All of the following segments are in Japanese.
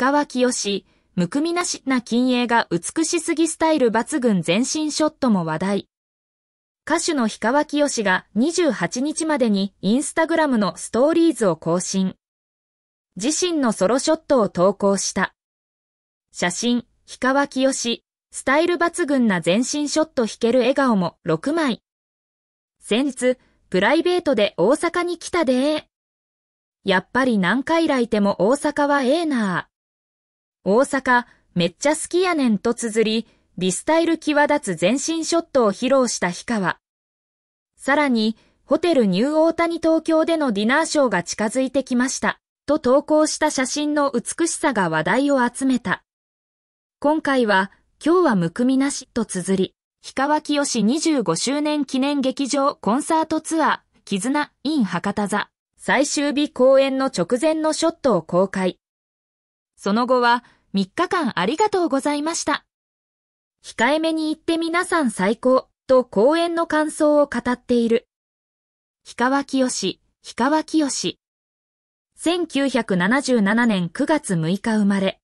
川きよし、むくみなしな金鋭が美しすぎスタイル抜群全身ショットも話題。歌手の氷川きよしが28日までにインスタグラムのストーリーズを更新。自身のソロショットを投稿した。写真、氷川きよし、スタイル抜群な全身ショット弾ける笑顔も6枚。先日、プライベートで大阪に来たでやっぱり何回来ても大阪はええな大阪、めっちゃ好きやねんと綴り、美スタイル際立つ全身ショットを披露した氷川。さらに、ホテルニューオータニ東京でのディナーショーが近づいてきました。と投稿した写真の美しさが話題を集めた。今回は、今日はむくみなしと綴り、氷川きよし25周年記念劇場コンサートツアー、絆 in 博多座、最終日公演の直前のショットを公開。その後は3日間ありがとうございました。控えめに言って皆さん最高と講演の感想を語っている。氷川清し、氷川清よし。1977年9月6日生まれ。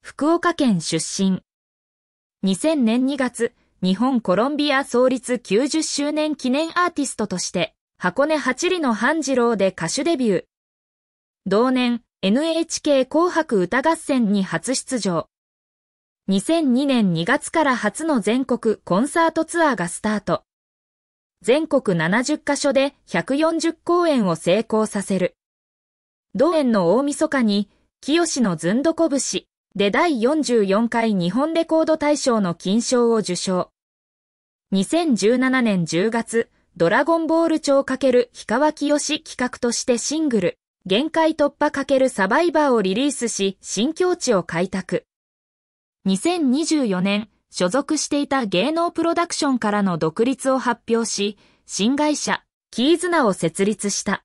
福岡県出身。2000年2月、日本コロンビア創立90周年記念アーティストとして、箱根八里の半次郎で歌手デビュー。同年、NHK 紅白歌合戦に初出場。2002年2月から初の全国コンサートツアーがスタート。全国70カ所で140公演を成功させる。同園の大晦日に、清のずんどこぶしで第44回日本レコード大賞の金賞を受賞。2017年10月、ドラゴンボール超×氷川清企画としてシングル、限界突破かけるサバイバーをリリースし、新境地を開拓。2024年、所属していた芸能プロダクションからの独立を発表し、新会社、キーズナを設立した。